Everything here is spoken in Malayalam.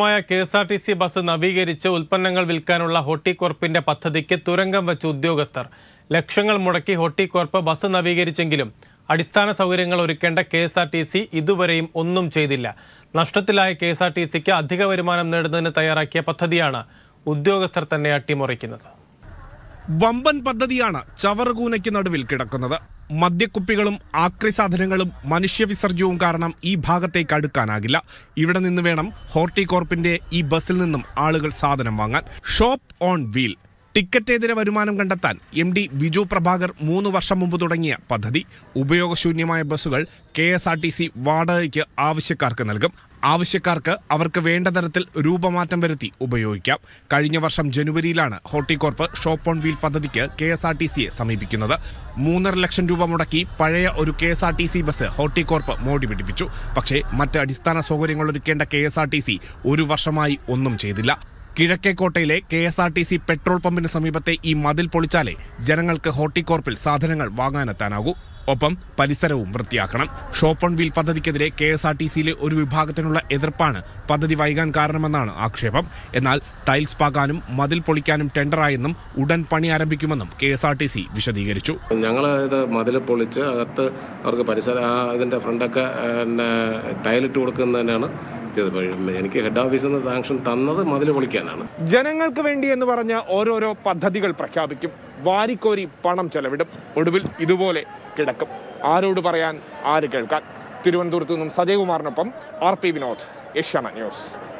മായ K S R T C bus നവീകരിച്ച് ഉൽപ്പന്നങ്ങൾ വിൽക്കാനുള്ള ഹോട്ടികോർപ്പിന്റെ പദ്ധതിക്ക് തുരങ്കം വെച്ച ഉദ്യോഗസ്ഥർ ലക്ഷങ്ങൾ മുടക്കി ഹോട്ടികോർപ്പ് ബസ് നവീകരിച്ചെങ്കിലും അടിസ്ഥാന സൗകര്യങ്ങൾ ഒരുക്കേണ്ട K S R T C ഇതുവരെയും ഒന്നും ചെയ്തില്ല നഷ്ടത്തിലായ കെ എസ് ആർ ടി സിക്ക് അധിക വരുമാനം നേടുന്നതിന് തയ്യാറാക്കിയ പദ്ധതിയാണ് ഉദ്യോഗസ്ഥർ തന്നെ അട്ടിമറിക്കുന്നത് വമ്പൻ പദ്ധതിയാണ് ചവറുകൂനയ്ക്ക് നടുവിൽ കിടക്കുന്നത് മദ്യക്കുപ്പികളും ആക്രി സാധനങ്ങളും മനുഷ്യവിസർജ്യവും കാരണം ഈ ഭാഗത്തേക്ക് അടുക്കാനാകില്ല ഇവിടെ നിന്ന് വേണം ഹോർട്ടികോർപ്പിന്റെ ഈ ബസ്സിൽ നിന്നും ആളുകൾ സാധനം വാങ്ങാൻ ഷോപ്പ് ഓൺ വീൽ ടിക്കറ്റേതര വരുമാനം കണ്ടെത്താൻ എം ഡി ബിജു പ്രഭാകർ മൂന്ന് വർഷം മുമ്പ് തുടങ്ങിയ പദ്ധതി ഉപയോഗശൂന്യമായ ബസ്സുകൾ K S R T C വാടകയ്ക്ക് ആവശ്യക്കാർക്ക് നൽകും ആവശ്യക്കാർക്ക് അവർക്ക് വേണ്ട തരത്തിൽ രൂപമാറ്റം വരുത്തി ഉപയോഗിക്കാം കഴിഞ്ഞ വർഷം ജനുവരിയിലാണ് ഹോർട്ടികോർപ്പ് ഷോപ്പ് ഓൺ വീൽ പദ്ധതിക്ക് കെ എസ് ആർ ടി സിയെ സമീപിക്കുന്നത് മൂന്നര ലക്ഷം രൂപ മുടക്കി പഴയ ഒരു K S R T C bus Horticorp മോടി പിടിപ്പിച്ചു പക്ഷേ മറ്റ് അടിസ്ഥാന സൗകര്യങ്ങൾ ഒരുക്കേണ്ട K S R T C ഒരു വർഷമായി ഒന്നും ചെയ്തില്ല കിഴക്കേക്കോട്ടയിലെ K S R T C petrol പമ്പിന് സമീപത്തെ ഈ മതിൽ പൊളിച്ചാലേ ജനങ്ങൾക്ക് ഹോർട്ടിക്കോർപ്പിൽ സാധനങ്ങൾ വാങ്ങാനെത്താനാകൂ ഒപ്പം പരിസരവും വൃത്തിയാക്കണം ഷോപ്പ് ഓൺ വീൽ പദ്ധതിക്കെതിരെ കെ എസ് ആർ ടി സിയിലെ ഒരു വിഭാഗത്തിനുള്ള എതിർപ്പാണ് പദ്ധതി വൈകാൻ കാരണമെന്നാണ് ആക്ഷേപം എന്നാൽ ടൈൽസ് പാകാനും മതിൽ പൊളിക്കാനും ടെൻഡറായെന്നും ഉടൻ പണി ആരംഭിക്കുമെന്നും K S R T C വിശദീകരിച്ചു ഞങ്ങൾ ഇത് മതിൽ പൊളിച്ച് അകത്ത് അവർക്ക് പരിസര അതിൻ്റെ ഫ്രണ്ടൊക്കെ ടൈലിട്ട് കൊടുക്കുന്നതിനാണ് എനിക്ക് ഹെഡ് ഓഫീസിൽ നിന്ന് സാങ്ഷൻ തന്നത് മതിൽ പൊളിക്കാനാണ് ജനങ്ങൾക്ക് വേണ്ടി എന്ന് പറഞ്ഞ ഓരോരോ പദ്ധതികൾ പ്രഖ്യാപിക്കും വാരിക്കോരി പണം ചെലവിടും ഒടുവിൽ ഇതുപോലെ കിടക്കും ആരോട് പറയാൻ ആര് കേൾക്കാൻ തിരുവനന്തപുരത്തു നിന്നും സജയകുമാറിനൊപ്പം R P Vinod Asianet news